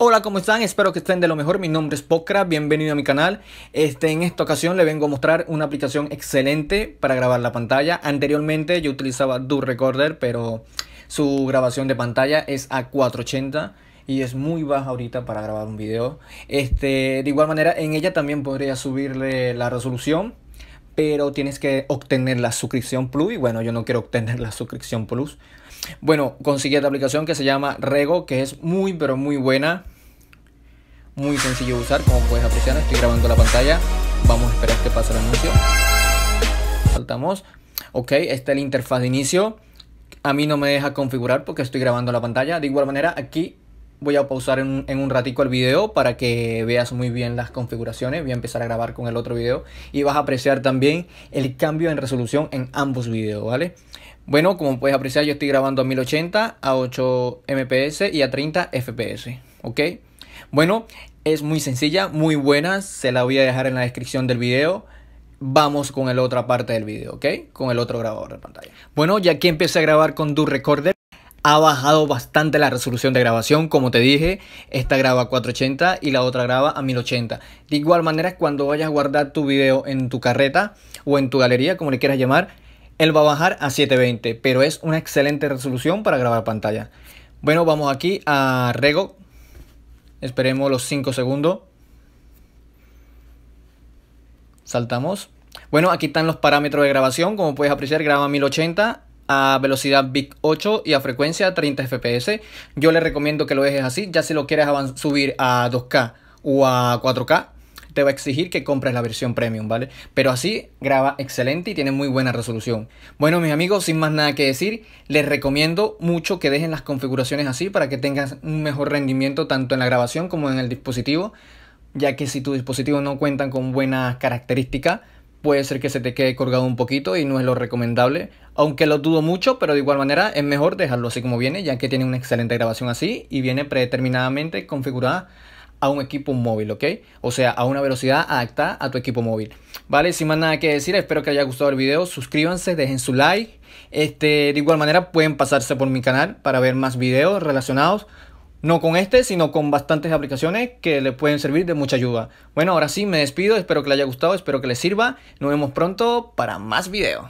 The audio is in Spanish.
Hola, ¿cómo están? Espero que estén de lo mejor. Mi nombre es Pokra, bienvenido a mi canal. Este, en esta ocasión le vengo a mostrar una aplicación excelente para grabar la pantalla. Anteriormente yo utilizaba Do Recorder, pero su grabación de pantalla es a 480 y es muy baja ahorita para grabar un video. Este, de igual manera, en ella también podría subirle la resolución pero tienes que obtener la suscripción Plus y bueno, yo no quiero obtener la suscripción Plus. Bueno, conseguí esta aplicación que se llama Rego, que es muy pero muy buena. Muy sencillo de usar, como puedes apreciar, estoy grabando la pantalla. Vamos a esperar que pase el anuncio. Saltamos. Ok, esta es la interfaz de inicio. A mí no me deja configurar porque estoy grabando la pantalla. De igual manera, aquí Voy a pausar en, un ratico el video para que veas muy bien las configuraciones. Voy a empezar a grabar con el otro video y vas a apreciar también el cambio en resolución en ambos videos, ¿vale? Bueno, como puedes apreciar, yo estoy grabando a 1080, a 8 mps y a 30 fps, ¿ok? Bueno, es muy sencilla, muy buena, se la voy a dejar en la descripción del video vamos con la otra parte del video, ¿ok? Con el otro grabador de pantalla. Bueno, ya que empecé a grabar con recorder ha bajado bastante la resolución de grabación. Como te dije, esta graba a 480 y la otra graba a 1080. De igual manera, cuando vayas a guardar tu video en tu carreta o en tu galería, como le quieras llamar, él va a bajar a 720, pero es una excelente resolución para grabar pantalla. Bueno, vamos aquí a Rego. Esperemos los 5 segundos. Saltamos. Bueno, aquí están los parámetros de grabación. Como puedes apreciar, graba 1080 a velocidad Big 8 y a frecuencia 30 FPS. Yo le recomiendo que lo dejes así, ya si lo quieres subir a 2K o a 4K, te va a exigir que compres la versión premium, ¿vale? Pero así graba excelente y tiene muy buena resolución. Bueno, mis amigos, sin más nada que decir, les recomiendo mucho que dejen las configuraciones así para que tengas un mejor rendimiento tanto en la grabación como en el dispositivo, ya que si tu dispositivo no cuenta con buenas características, puede ser que se te quede colgado un poquito y no es lo recomendable. Aunque lo dudo mucho, pero de igual manera es mejor dejarlo así como viene, ya que tiene una excelente grabación así y viene predeterminadamente configurada a un equipo móvil, ¿ok? O sea, a una velocidad adaptada a tu equipo móvil. Vale, sin más nada que decir, espero que haya gustado el video. Suscríbanse, dejen su like. Este, de igual manera pueden pasarse por mi canal para ver más videos relacionados no con este, sino con bastantes aplicaciones que le pueden servir de mucha ayuda. Bueno, ahora sí me despido, espero que les haya gustado, espero que les sirva. Nos vemos pronto para más videos.